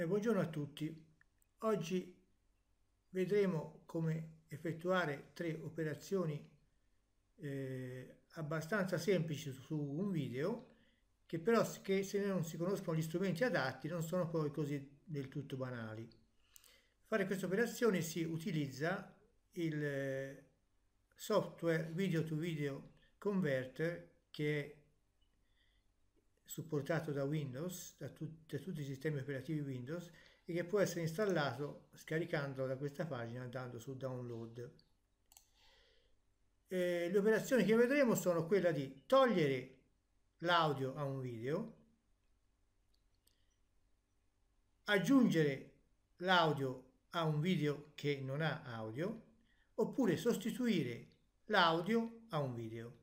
Eh, buongiorno a tutti. Oggi vedremo come effettuare tre operazioni eh, abbastanza semplici su un video che però che se non si conoscono gli strumenti adatti non sono poi così del tutto banali. Per fare queste operazioni si utilizza il eh, software video to video converter che è supportato da Windows, da, tut da tutti i sistemi operativi Windows e che può essere installato scaricandolo da questa pagina andando su download. Eh, le operazioni che vedremo sono quella di togliere l'audio a un video, aggiungere l'audio a un video che non ha audio, oppure sostituire l'audio a un video.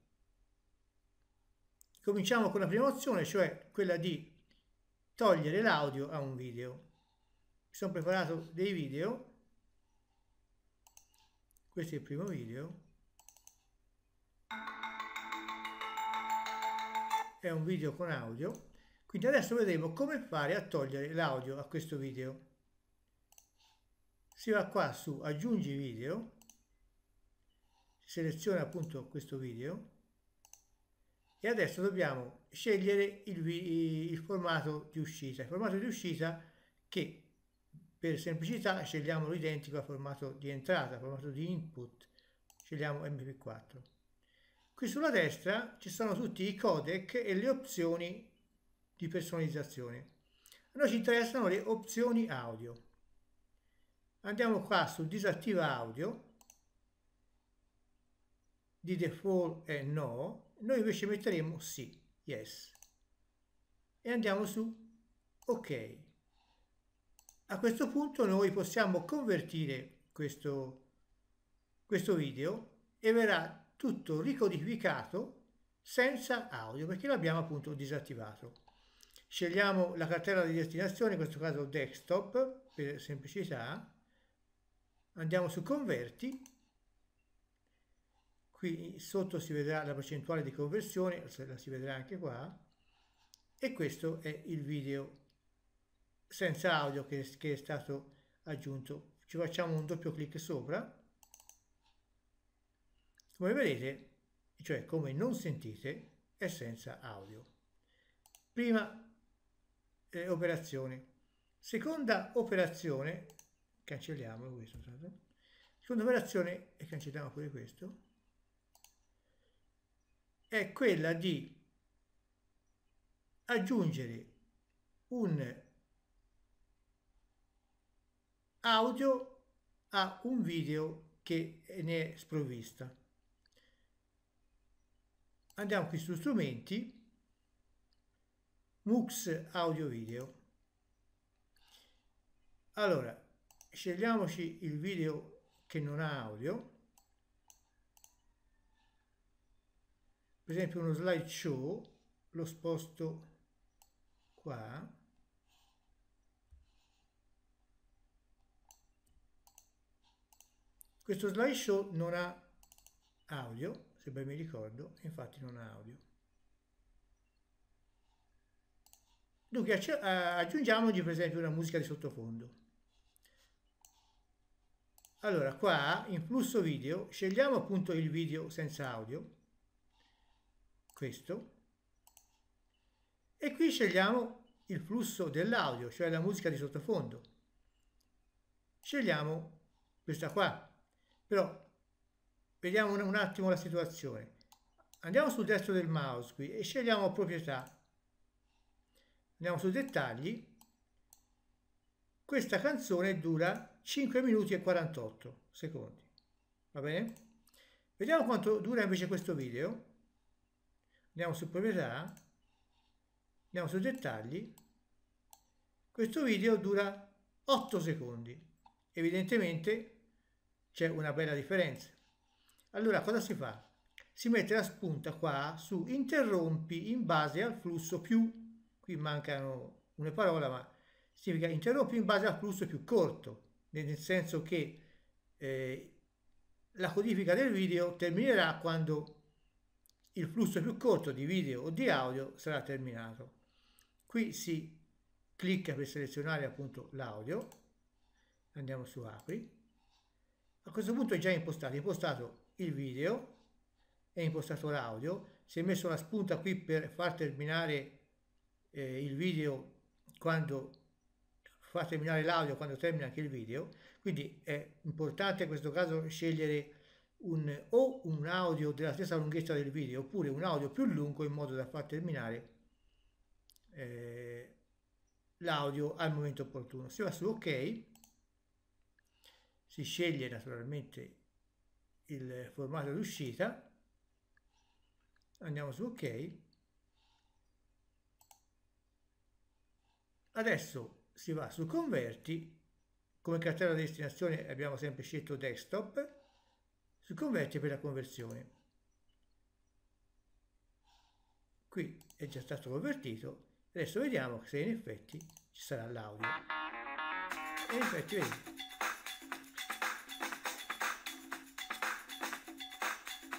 Cominciamo con la prima opzione, cioè quella di togliere l'audio a un video. Mi sono preparato dei video. Questo è il primo video. È un video con audio. Quindi adesso vedremo come fare a togliere l'audio a questo video. Si va qua su aggiungi video, seleziona appunto questo video e adesso dobbiamo scegliere il, il, formato di uscita. Il formato di uscita che per semplicità scegliamo l'identico al formato di entrata, formato di input, scegliamo mp4. Qui sulla destra ci sono tutti i codec e le opzioni di personalizzazione. A noi ci interessano le opzioni audio. Andiamo qua su disattiva audio di default è no, noi invece metteremo sì, yes. E andiamo su ok. A questo punto noi possiamo convertire questo, questo video e verrà tutto ricodificato senza audio perché l'abbiamo appunto disattivato. Scegliamo la cartella di destinazione, in questo caso desktop per semplicità, andiamo su converti qui sotto si vedrà la percentuale di conversione, la si vedrà anche qua, e questo è il video senza audio che, che è stato aggiunto. Ci facciamo un doppio clic sopra, come vedete, cioè come non sentite, è senza audio. Prima eh, operazione. Seconda operazione, cancelliamo questo, seconda operazione e cancelliamo pure questo, è quella di aggiungere un audio a un video che ne è sprovvista. Andiamo qui su strumenti, MUX audio video. Allora, scegliamoci il video che non ha audio per esempio uno slideshow lo sposto qua questo slideshow non ha audio se ben mi ricordo infatti non ha audio dunque aggiungiamogli per esempio una musica di sottofondo allora qua in flusso video scegliamo appunto il video senza audio questo e qui scegliamo il flusso dell'audio, cioè la musica di sottofondo. Scegliamo questa qua, però vediamo un attimo la situazione. Andiamo sul destro del mouse qui e scegliamo proprietà. Andiamo su dettagli. Questa canzone dura 5 minuti e 48 secondi. Va bene? Vediamo quanto dura invece questo video andiamo su proprietà, andiamo su dettagli, questo video dura 8 secondi, evidentemente c'è una bella differenza. Allora cosa si fa? Si mette la spunta qua su interrompi in base al flusso più, qui mancano una parola ma significa interrompi in base al flusso più corto, nel senso che eh, la codifica del video terminerà quando il flusso più corto di video o di audio sarà terminato. Qui si clicca per selezionare appunto l'audio, andiamo su Apri, a questo punto è già impostato, è impostato il video, è impostato l'audio, si è messo la spunta qui per far terminare eh, il video quando fa terminare l'audio quando termina anche il video quindi è importante in questo caso scegliere un, o un audio della stessa lunghezza del video oppure un audio più lungo in modo da far terminare eh, l'audio al momento opportuno. Si va su ok, si sceglie naturalmente il formato d'uscita, andiamo su ok, adesso si va su converti, come cartella di destinazione abbiamo sempre scelto desktop, si converte per la conversione. Qui è già stato convertito, adesso vediamo se in effetti ci sarà l'audio. E in effetti vedi.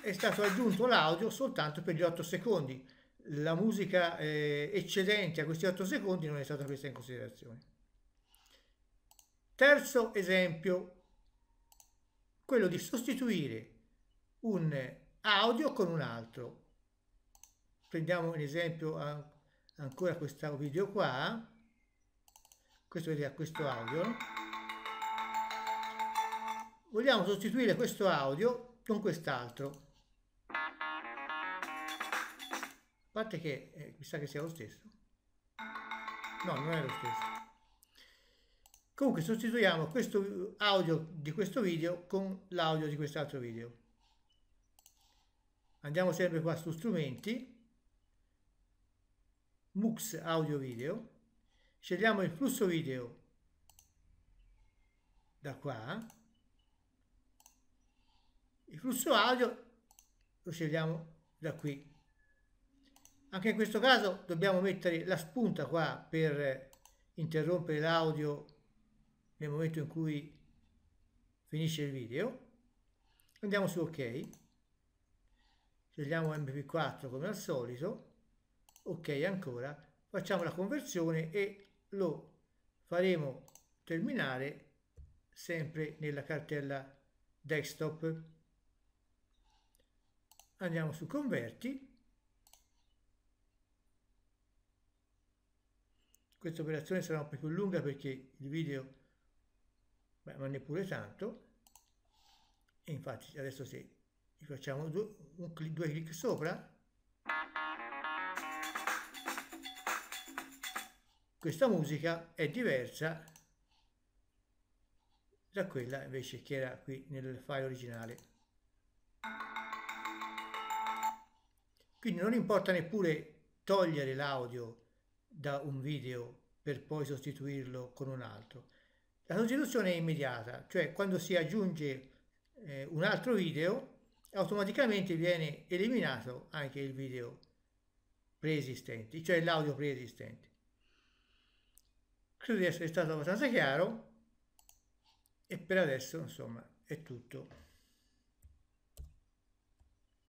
È stato aggiunto l'audio soltanto per gli 8 secondi. La musica eh, eccedente a questi 8 secondi non è stata presa in considerazione. Terzo esempio, quello di sostituire un audio con un altro. Prendiamo un esempio ancora questo video qua, questo vedete questo audio. Vogliamo sostituire questo audio con quest'altro. A parte che eh, mi sa che sia lo stesso. No, non è lo stesso. Comunque sostituiamo questo audio di questo video con l'audio di quest'altro video. Andiamo sempre qua su strumenti, MUX audio video, scegliamo il flusso video da qua, il flusso audio lo scegliamo da qui. Anche in questo caso dobbiamo mettere la spunta qua per interrompere l'audio nel momento in cui finisce il video andiamo su ok scegliamo mp4 come al solito ok ancora facciamo la conversione e lo faremo terminare sempre nella cartella desktop andiamo su converti questa operazione sarà un po' più lunga perché il video è Beh, ma neppure tanto. E infatti adesso se facciamo due, un clic, due clic sopra, questa musica è diversa da quella invece che era qui nel file originale. Quindi non importa neppure togliere l'audio da un video per poi sostituirlo con un altro, la sostituzione è immediata, cioè quando si aggiunge eh, un altro video, automaticamente viene eliminato anche il video preesistente, cioè l'audio preesistente. Credo di essere stato abbastanza chiaro e per adesso insomma è tutto.